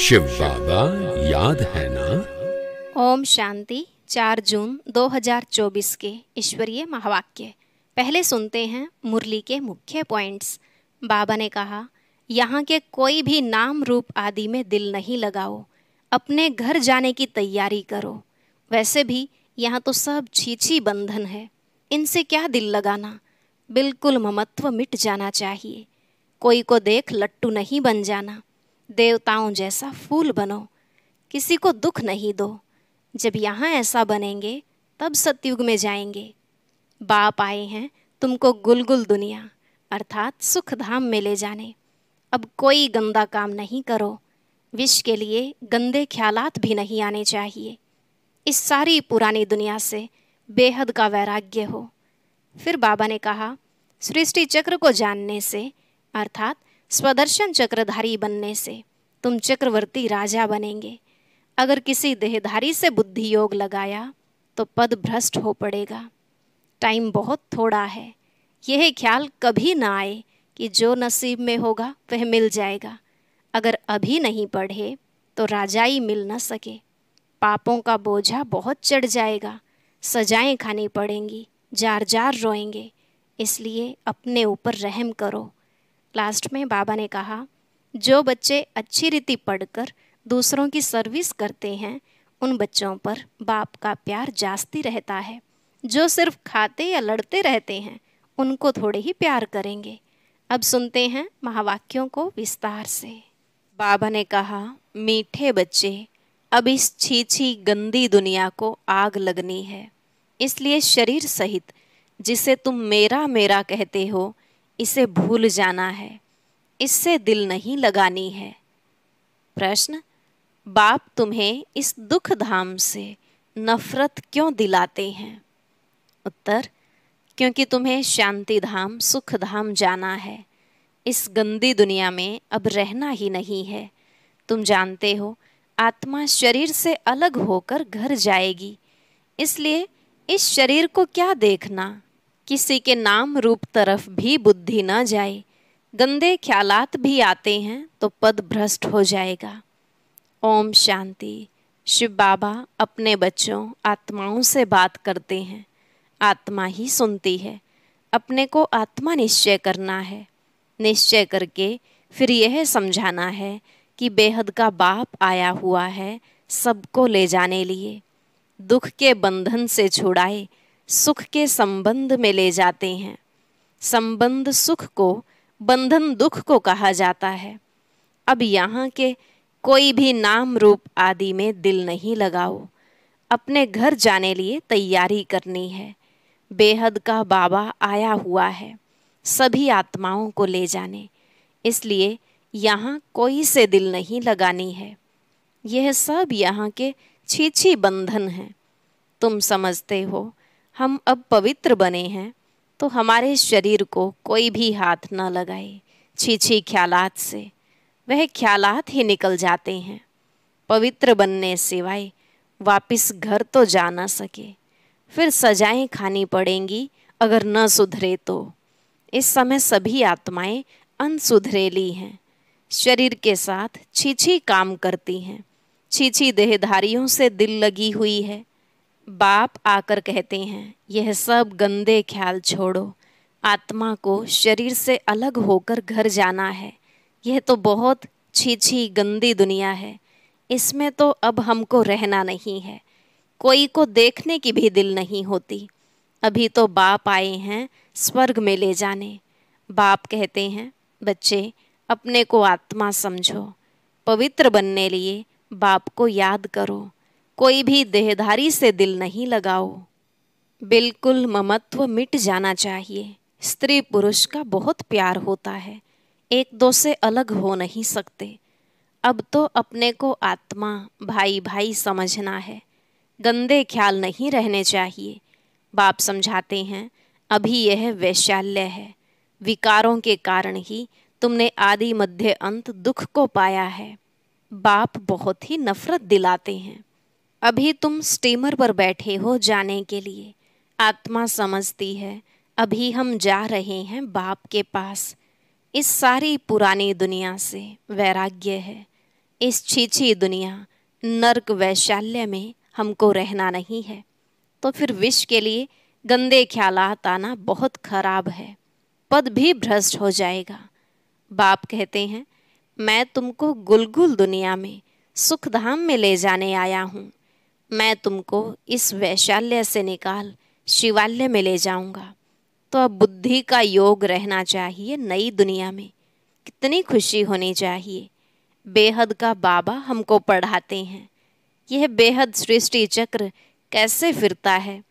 शिव बाबा याद है ना ओम शांति 4 जून 2024 के ईश्वरीय महावाक्य पहले सुनते हैं मुरली के मुख्य पॉइंट्स बाबा ने कहा यहाँ के कोई भी नाम रूप आदि में दिल नहीं लगाओ अपने घर जाने की तैयारी करो वैसे भी यहाँ तो सब छीछी बंधन है इनसे क्या दिल लगाना बिल्कुल ममत्व मिट जाना चाहिए कोई को देख लट्टू नहीं बन जाना देवताओं जैसा फूल बनो किसी को दुख नहीं दो जब यहाँ ऐसा बनेंगे तब सतयुग में जाएंगे बाप आए हैं तुमको गुलगुल दुनिया अर्थात सुख धाम में ले जाने अब कोई गंदा काम नहीं करो विश के लिए गंदे ख्यालात भी नहीं आने चाहिए इस सारी पुरानी दुनिया से बेहद का वैराग्य हो फिर बाबा ने कहा सृष्टि चक्र को जानने से अर्थात स्वदर्शन चक्रधारी बनने से तुम चक्रवर्ती राजा बनेंगे अगर किसी देहधारी से बुद्धि योग लगाया तो पद भ्रष्ट हो पड़ेगा टाइम बहुत थोड़ा है यह ख्याल कभी ना आए कि जो नसीब में होगा वह मिल जाएगा अगर अभी नहीं पढ़े तो राजाई मिल न सके पापों का बोझा बहुत चढ़ जाएगा सजाएं खानी पड़ेंगी जार जार रोएंगे इसलिए अपने ऊपर रहम करो लास्ट में बाबा ने कहा जो बच्चे अच्छी रीति पढ़कर दूसरों की सर्विस करते हैं उन बच्चों पर बाप का प्यार जास्ती रहता है जो सिर्फ खाते या लड़ते रहते हैं उनको थोड़े ही प्यार करेंगे अब सुनते हैं महावाक्यों को विस्तार से बाबा ने कहा मीठे बच्चे अब इस छीछी गंदी दुनिया को आग लगनी है इसलिए शरीर सहित जिसे तुम मेरा मेरा कहते हो इसे भूल जाना है इससे दिल नहीं लगानी है प्रश्न बाप तुम्हें इस दुख धाम से नफरत क्यों दिलाते हैं उत्तर क्योंकि तुम्हें शांति धाम सुख धाम जाना है इस गंदी दुनिया में अब रहना ही नहीं है तुम जानते हो आत्मा शरीर से अलग होकर घर जाएगी इसलिए इस शरीर को क्या देखना किसी के नाम रूप तरफ भी बुद्धि न जाए गंदे ख्यालात भी आते हैं तो पद भ्रष्ट हो जाएगा ओम शांति शिव बाबा अपने बच्चों आत्माओं से बात करते हैं आत्मा ही सुनती है अपने को आत्मा निश्चय करना है निश्चय करके फिर यह समझाना है कि बेहद का बाप आया हुआ है सबको ले जाने लिए दुख के बंधन से छुड़ाए सुख के संबंध में ले जाते हैं संबंध सुख को बंधन दुख को कहा जाता है अब यहाँ के कोई भी नाम रूप आदि में दिल नहीं लगाओ अपने घर जाने लिए तैयारी करनी है बेहद का बाबा आया हुआ है सभी आत्माओं को ले जाने इसलिए यहाँ कोई से दिल नहीं लगानी है यह सब यहाँ के छीछी बंधन हैं तुम समझते हो हम अब पवित्र बने हैं तो हमारे शरीर को कोई भी हाथ न लगाए छी छी ख्यालात से वह ख्यालात ही निकल जाते हैं पवित्र बनने सिवाय वापिस घर तो जा ना सके फिर सजाएं खानी पड़ेंगी अगर न सुधरे तो इस समय सभी आत्माएं अनसुधरेली हैं शरीर के साथ छीछी काम करती हैं छी देहधारियों से दिल लगी हुई है बाप आकर कहते हैं यह सब गंदे ख्याल छोड़ो आत्मा को शरीर से अलग होकर घर जाना है यह तो बहुत छी छी गंदी दुनिया है इसमें तो अब हमको रहना नहीं है कोई को देखने की भी दिल नहीं होती अभी तो बाप आए हैं स्वर्ग में ले जाने बाप कहते हैं बच्चे अपने को आत्मा समझो पवित्र बनने लिए बाप को याद करो कोई भी देहधारी से दिल नहीं लगाओ बिल्कुल ममत्व मिट जाना चाहिए स्त्री पुरुष का बहुत प्यार होता है एक दो से अलग हो नहीं सकते अब तो अपने को आत्मा भाई भाई समझना है गंदे ख्याल नहीं रहने चाहिए बाप समझाते हैं अभी यह वैशाल्य है विकारों के कारण ही तुमने आदि मध्य अंत दुख को पाया है बाप बहुत ही नफरत दिलाते हैं अभी तुम स्टीमर पर बैठे हो जाने के लिए आत्मा समझती है अभी हम जा रहे हैं बाप के पास इस सारी पुरानी दुनिया से वैराग्य है इस छीछी दुनिया नरक वैशाल्य में हमको रहना नहीं है तो फिर विश्व के लिए गंदे ख्याल आना बहुत खराब है पद भी भ्रष्ट हो जाएगा बाप कहते हैं मैं तुमको गुलगुल दुनिया में सुखधाम में ले जाने आया हूँ मैं तुमको इस वैशाल्य से निकाल शिवालय में ले जाऊंगा तो अब बुद्धि का योग रहना चाहिए नई दुनिया में कितनी खुशी होनी चाहिए बेहद का बाबा हमको पढ़ाते हैं यह बेहद सृष्टि चक्र कैसे फिरता है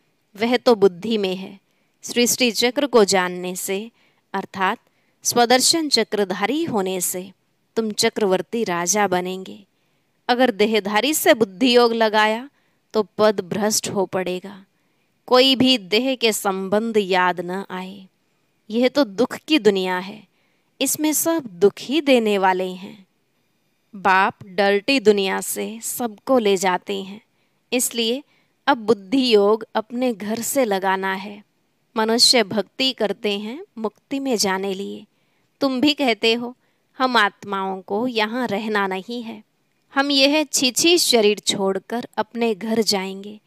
वह तो बुद्धि में है सृष्टि चक्र को जानने से अर्थात स्वदर्शन चक्रधारी होने से तुम चक्रवर्ती राजा बनेंगे अगर देहधारी से बुद्धि योग लगाया तो पद भ्रष्ट हो पड़ेगा कोई भी देह के संबंध याद न आए यह तो दुख की दुनिया है इसमें सब दुख ही देने वाले हैं बाप डल्टी दुनिया से सबको ले जाते हैं इसलिए अब बुद्धि योग अपने घर से लगाना है मनुष्य भक्ति करते हैं मुक्ति में जाने लिए तुम भी कहते हो हम आत्माओं को यहाँ रहना नहीं है हम यह छीछी शरीर छोड़कर अपने घर जाएंगे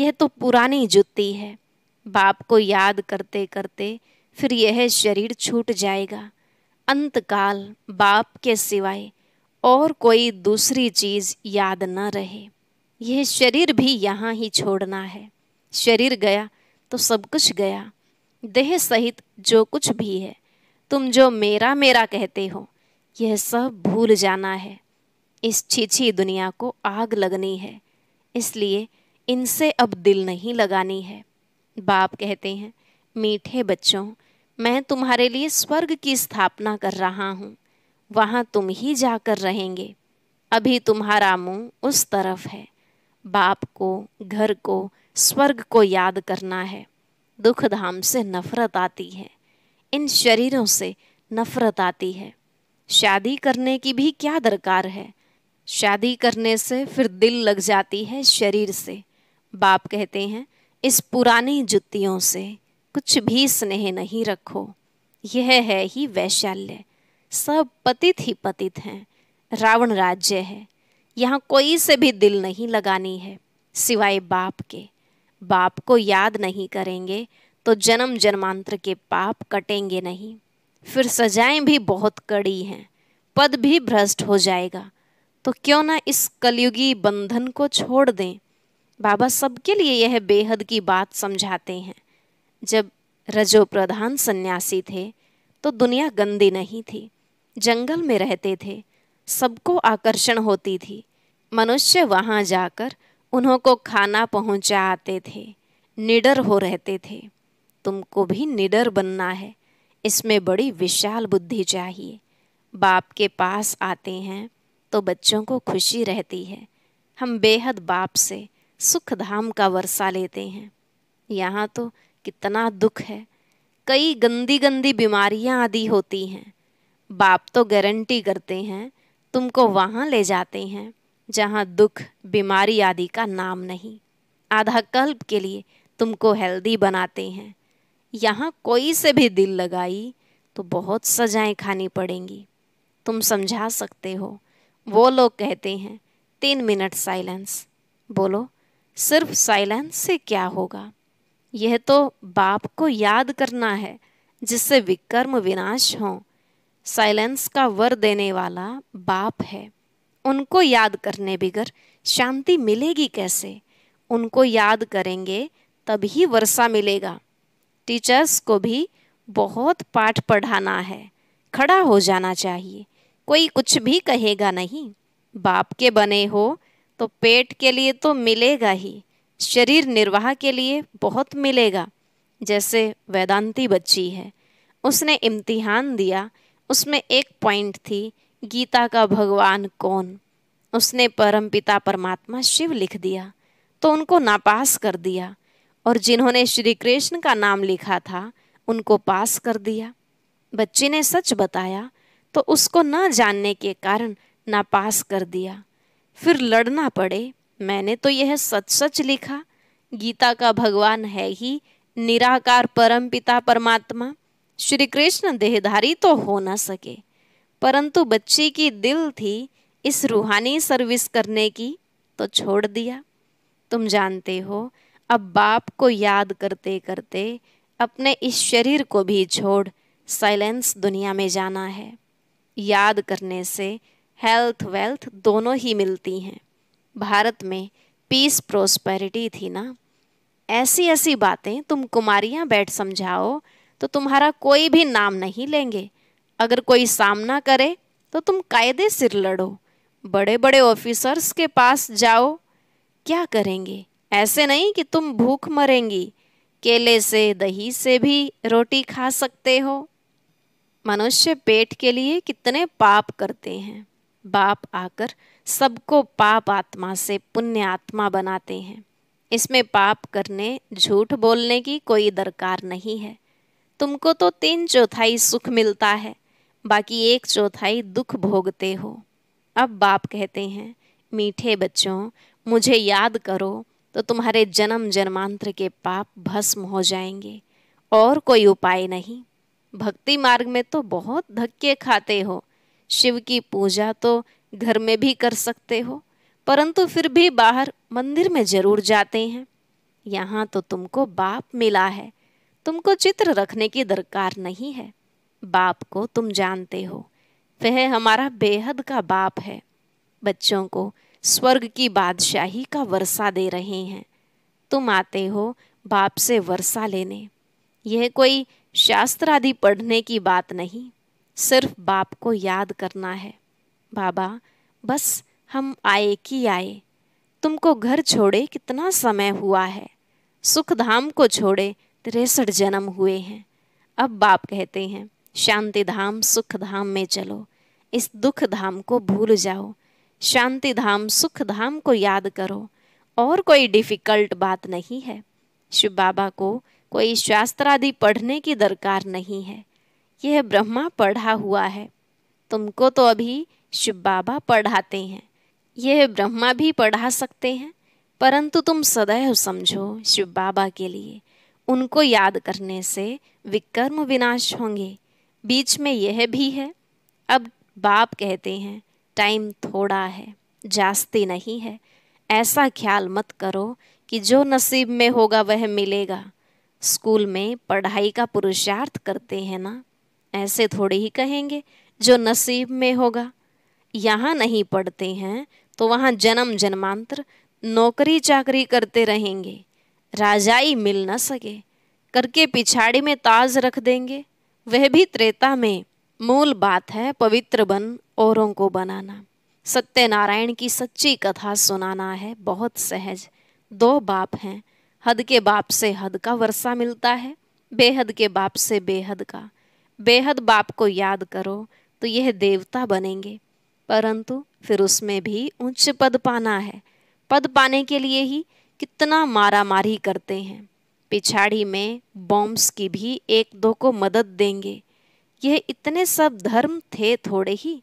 यह तो पुरानी जुत्ती है बाप को याद करते करते फिर यह शरीर छूट जाएगा अंतकाल बाप के सिवाय और कोई दूसरी चीज याद न रहे यह शरीर भी यहाँ ही छोड़ना है शरीर गया तो सब कुछ गया देह सहित जो कुछ भी है तुम जो मेरा मेरा कहते हो यह सब भूल जाना है इस छीछी दुनिया को आग लगनी है इसलिए इनसे अब दिल नहीं लगानी है बाप कहते हैं मीठे बच्चों मैं तुम्हारे लिए स्वर्ग की स्थापना कर रहा हूँ वहाँ तुम ही जाकर रहेंगे अभी तुम्हारा मुंह उस तरफ है बाप को घर को स्वर्ग को याद करना है दुख धाम से नफरत आती है इन शरीरों से नफरत आती है शादी करने की भी क्या दरकार है शादी करने से फिर दिल लग जाती है शरीर से बाप कहते हैं इस पुरानी जुतियों से कुछ भी स्नेह नहीं रखो यह है ही वैशाल्य सब पतित ही पतित हैं रावण राज्य है यहाँ कोई से भी दिल नहीं लगानी है सिवाय बाप के बाप को याद नहीं करेंगे तो जन्म जन्मांतर के पाप कटेंगे नहीं फिर सजाएं भी बहुत कड़ी हैं पद भी भ्रष्ट हो जाएगा तो क्यों ना इस कलयुगी बंधन को छोड़ दें बाबा सबके लिए यह बेहद की बात समझाते हैं जब रजो प्रधान सन्यासी थे तो दुनिया गंदी नहीं थी जंगल में रहते थे सबको आकर्षण होती थी मनुष्य वहाँ जाकर उन्हों को खाना पहुँचाते थे निडर हो रहते थे तुमको भी निडर बनना है इसमें बड़ी विशाल बुद्धि चाहिए बाप के पास आते हैं तो बच्चों को खुशी रहती है हम बेहद बाप से सुख धाम का वर्षा लेते हैं यहाँ तो कितना दुख है कई गंदी गंदी बीमारियाँ आदि होती हैं बाप तो गारंटी करते हैं तुमको वहाँ ले जाते हैं जहाँ दुख बीमारी आदि का नाम नहीं आधा कल्प के लिए तुमको हेल्दी बनाते हैं यहाँ कोई से भी दिल लगाई तो बहुत सजाएं खानी पड़ेंगी तुम समझा सकते हो वो लोग कहते हैं तीन मिनट साइलेंस बोलो सिर्फ साइलेंस से क्या होगा यह तो बाप को याद करना है जिससे विकर्म विनाश हों साइलेंस का वर देने वाला बाप है उनको याद करने बिगर शांति मिलेगी कैसे उनको याद करेंगे तभी वर्षा मिलेगा टीचर्स को भी बहुत पाठ पढ़ाना है खड़ा हो जाना चाहिए कोई कुछ भी कहेगा नहीं बाप के बने हो तो पेट के लिए तो मिलेगा ही शरीर निर्वाह के लिए बहुत मिलेगा जैसे वेदांती बच्ची है उसने इम्तिहान दिया उसमें एक पॉइंट थी गीता का भगवान कौन उसने परमपिता परमात्मा शिव लिख दिया तो उनको नापास कर दिया और जिन्होंने श्री कृष्ण का नाम लिखा था उनको पास कर दिया बच्ची ने सच बताया तो उसको न जानने के कारण नापास कर दिया फिर लड़ना पड़े मैंने तो यह सच सच लिखा गीता का भगवान है ही निराकार परम पिता परमात्मा श्री कृष्ण देहधारी तो हो ना सके परंतु बच्ची की दिल थी इस रूहानी सर्विस करने की तो छोड़ दिया तुम जानते हो अब बाप को याद करते करते अपने इस शरीर को भी छोड़ साइलेंस दुनिया में जाना है याद करने से हेल्थ वेल्थ दोनों ही मिलती हैं भारत में पीस प्रोस्पेरिटी थी ना ऐसी ऐसी बातें तुम कुमारियाँ बैठ समझाओ तो तुम्हारा कोई भी नाम नहीं लेंगे अगर कोई सामना करे तो तुम कायदे सिर लड़ो बड़े बड़े ऑफिसर्स के पास जाओ क्या करेंगे ऐसे नहीं कि तुम भूख मरेंगी केले से दही से भी रोटी खा सकते हो मनुष्य पेट के लिए कितने पाप करते हैं बाप आकर सबको पाप आत्मा से पुण्य आत्मा बनाते हैं इसमें पाप करने झूठ बोलने की कोई दरकार नहीं है तुमको तो तीन चौथाई सुख मिलता है बाकी एक चौथाई दुख भोगते हो अब बाप कहते हैं मीठे बच्चों मुझे याद करो तो तुम्हारे जन्म जन्मांतर के पाप भस्म हो जाएंगे और कोई उपाय नहीं भक्ति मार्ग में तो बहुत धक्के खाते हो शिव की पूजा तो घर में भी कर सकते हो परंतु फिर भी बाहर मंदिर में जरूर जाते हैं यहाँ तो तुमको बाप मिला है तुमको चित्र रखने की दरकार नहीं है बाप को तुम जानते हो वह हमारा बेहद का बाप है बच्चों को स्वर्ग की बादशाही का वर्षा दे रहे हैं तुम आते हो बाप से वर्षा लेने यह कोई शास्त्र आदि पढ़ने की बात नहीं सिर्फ बाप को याद करना है बाबा बस हम आए कि आए तुमको घर छोड़े कितना समय हुआ है सुख धाम को छोड़े तिरसठ जन्म हुए हैं अब बाप कहते हैं शांति धाम सुख धाम में चलो इस दुख धाम को भूल जाओ शांति धाम सुख धाम को याद करो और कोई डिफ़िकल्ट बात नहीं है शिव बाबा को कोई शास्त्रादि पढ़ने की दरकार नहीं है यह ब्रह्मा पढ़ा हुआ है तुमको तो अभी शिव बाबा पढ़ाते हैं यह ब्रह्मा भी पढ़ा सकते हैं परंतु तुम सदैव समझो शिव बाबा के लिए उनको याद करने से विकर्म विनाश होंगे बीच में यह भी है अब बाप कहते हैं टाइम थोड़ा है जास्ती नहीं है ऐसा ख्याल मत करो कि जो नसीब में होगा वह मिलेगा स्कूल में पढ़ाई का पुरुषार्थ करते हैं ना ऐसे थोड़े ही कहेंगे जो नसीब में होगा यहाँ नहीं पढ़ते हैं तो वहाँ जन्म जन्मांतर नौकरी चाकरी करते रहेंगे राजाई मिल न सके करके पिछाड़ी में ताज रख देंगे वह भी त्रेता में मूल बात है पवित्र बन औरों को बनाना सत्यनारायण की सच्ची कथा सुनाना है बहुत सहज दो बाप हैं हद के बाप से हद का वर्षा मिलता है बेहद के बाप से बेहद का बेहद बाप को याद करो तो यह देवता बनेंगे परंतु फिर उसमें भी उच्च पद पाना है पद पाने के लिए ही कितना मारा मारी करते हैं पिछाड़ी में बॉम्ब्स की भी एक दो को मदद देंगे यह इतने सब धर्म थे थोड़े ही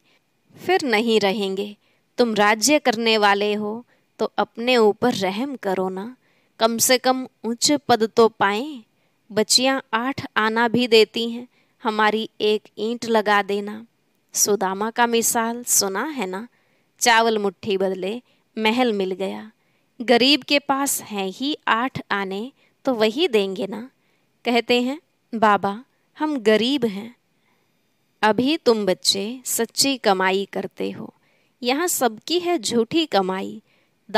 फिर नहीं रहेंगे तुम राज्य करने वाले हो तो अपने ऊपर रहम करो ना कम से कम उच्च पद तो पाएं बच्चियां आठ आना भी देती हैं हमारी एक ईंट लगा देना सुदामा का मिसाल सुना है ना चावल मुट्ठी बदले महल मिल गया गरीब के पास हैं ही आठ आने तो वही देंगे ना कहते हैं बाबा हम गरीब हैं अभी तुम बच्चे सच्ची कमाई करते हो यहाँ सबकी है झूठी कमाई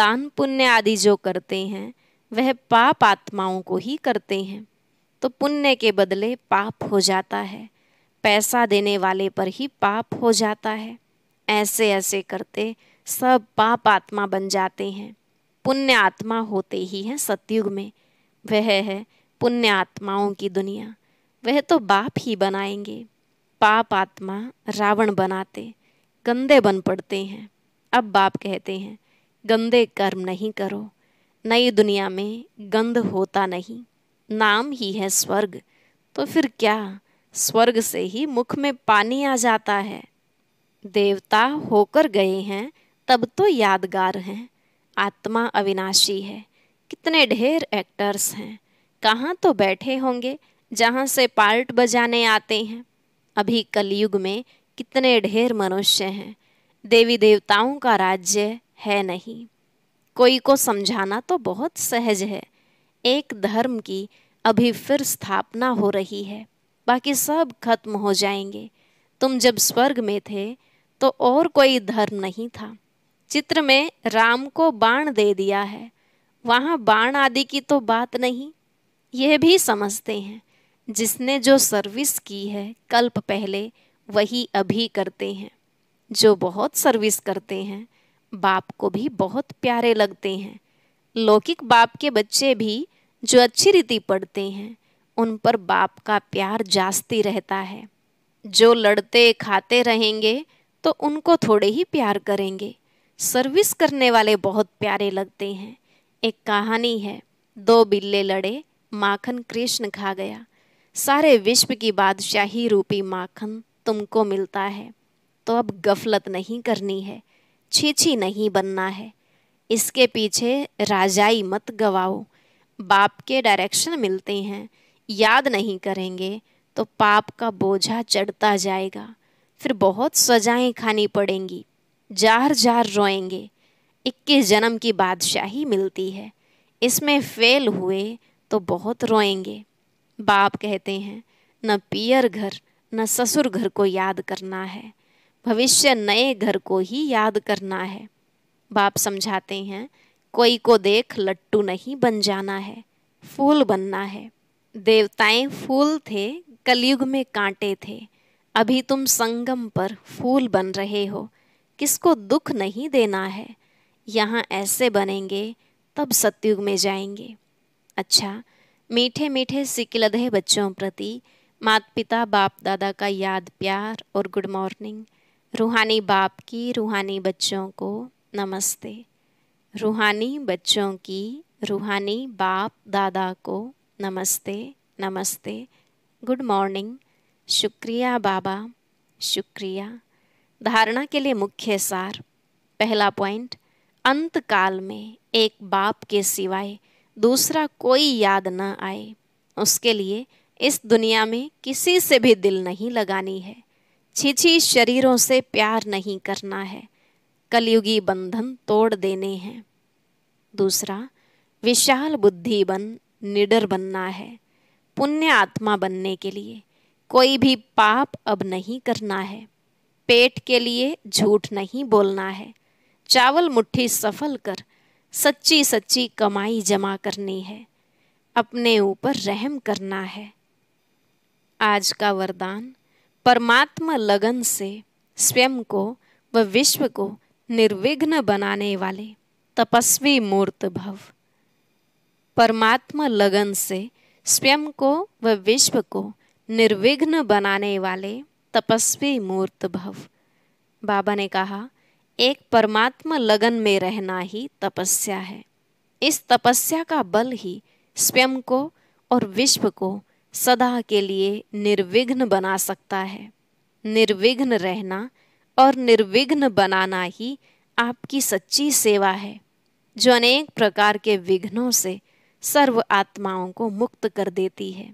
दान पुण्य आदि जो करते हैं वह पाप आत्माओं को ही करते हैं तो पुण्य के बदले पाप हो जाता है पैसा देने वाले पर ही पाप हो जाता है ऐसे ऐसे करते सब पाप आत्मा बन जाते हैं पुण्य आत्मा होते ही हैं सतयुग में वह है पुण्य आत्माओं की दुनिया वह तो बाप ही बनाएंगे पाप आत्मा रावण बनाते गंदे बन पड़ते हैं अब बाप कहते हैं गंदे कर्म नहीं करो नई दुनिया में गंध होता नहीं नाम ही है स्वर्ग तो फिर क्या स्वर्ग से ही मुख में पानी आ जाता है देवता होकर गए हैं तब तो यादगार हैं आत्मा अविनाशी है कितने ढेर एक्टर्स हैं कहाँ तो बैठे होंगे जहाँ से पार्ट बजाने आते हैं अभी कलयुग में कितने ढेर मनुष्य हैं देवी देवताओं का राज्य है नहीं कोई को समझाना तो बहुत सहज है एक धर्म की अभी फिर स्थापना हो रही है बाकी सब खत्म हो जाएंगे तुम जब स्वर्ग में थे तो और कोई धर्म नहीं था चित्र में राम को बाण दे दिया है वहाँ बाण आदि की तो बात नहीं यह भी समझते हैं जिसने जो सर्विस की है कल्प पहले वही अभी करते हैं जो बहुत सर्विस करते हैं बाप को भी बहुत प्यारे लगते हैं लौकिक बाप के बच्चे भी जो अच्छी रीति पढ़ते हैं उन पर बाप का प्यार जास्ती रहता है जो लड़ते खाते रहेंगे तो उनको थोड़े ही प्यार करेंगे सर्विस करने वाले बहुत प्यारे लगते हैं एक कहानी है दो बिल्ले लड़े माखन कृष्ण खा गया सारे विश्व की बादशाही रूपी माखन तुमको मिलता है तो अब गफलत नहीं करनी है छीछी नहीं बनना है इसके पीछे राजाई मत गवाओ बाप के डायरेक्शन मिलते हैं याद नहीं करेंगे तो पाप का बोझा चढ़ता जाएगा फिर बहुत सजाएं खानी पड़ेंगी जार जार रोएंगे इक्कीस जन्म की बादशाही मिलती है इसमें फेल हुए तो बहुत रोएंगे बाप कहते हैं न पियर घर न ससुर घर को याद करना है भविष्य नए घर को ही याद करना है बाप समझाते हैं कोई को देख लट्टू नहीं बन जाना है फूल बनना है देवताएं फूल थे कलयुग में कांटे थे अभी तुम संगम पर फूल बन रहे हो किसको दुख नहीं देना है यहाँ ऐसे बनेंगे तब सतयुग में जाएंगे अच्छा मीठे मीठे सिकलधे बच्चों प्रति माता पिता बाप दादा का याद प्यार और गुड मॉर्निंग रूहानी बाप की रूहानी बच्चों को नमस्ते रूहानी बच्चों की रूहानी बाप दादा को नमस्ते नमस्ते गुड मॉर्निंग शुक्रिया बाबा शुक्रिया धारणा के लिए मुख्य सार पहला पॉइंट अंतकाल में एक बाप के सिवाय दूसरा कोई याद न आए उसके लिए इस दुनिया में किसी से भी दिल नहीं लगानी है छिछी शरीरों से प्यार नहीं करना है कलयुगी बंधन तोड़ देने हैं दूसरा विशाल बुद्धि बन निडर बनना है पुण्य आत्मा बनने के लिए कोई भी पाप अब नहीं करना है पेट के लिए झूठ नहीं बोलना है चावल मुट्ठी सफल कर सच्ची सच्ची कमाई जमा करनी है अपने ऊपर रहम करना है आज का वरदान परमात्मा लगन से स्वयं को व विश्व को निर्विघ्न बनाने वाले तपस्वी मूर्त भव परमात्मा लगन से स्वयं को व विश्व को निर्विघ्न बनाने वाले तपस्वी मूर्त भव बाबा ने कहा एक परमात्मा लगन में रहना ही तपस्या है इस तपस्या का बल ही स्वयं को और विश्व को सदा के लिए निर्विघ्न बना सकता है निर्विघ्न रहना और निर्विघ्न बनाना ही आपकी सच्ची सेवा है जो अनेक प्रकार के विघ्नों से सर्व आत्माओं को मुक्त कर देती है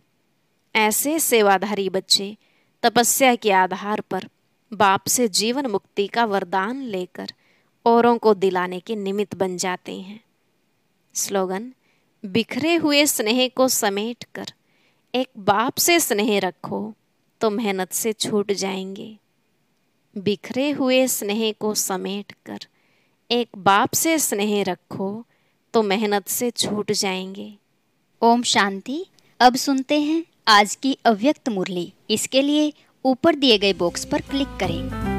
ऐसे सेवाधारी बच्चे तपस्या के आधार पर बाप से जीवन मुक्ति का वरदान लेकर औरों को दिलाने के निमित्त बन जाते हैं स्लोगन बिखरे हुए स्नेह को समेट कर एक बाप से स्नेह रखो तो मेहनत से छूट जाएंगे बिखरे हुए स्नेह को समेट कर एक बाप से स्नेह रखो तो मेहनत से छूट जाएंगे ओम शांति अब सुनते हैं आज की अव्यक्त मुरली इसके लिए ऊपर दिए गए बॉक्स पर क्लिक करें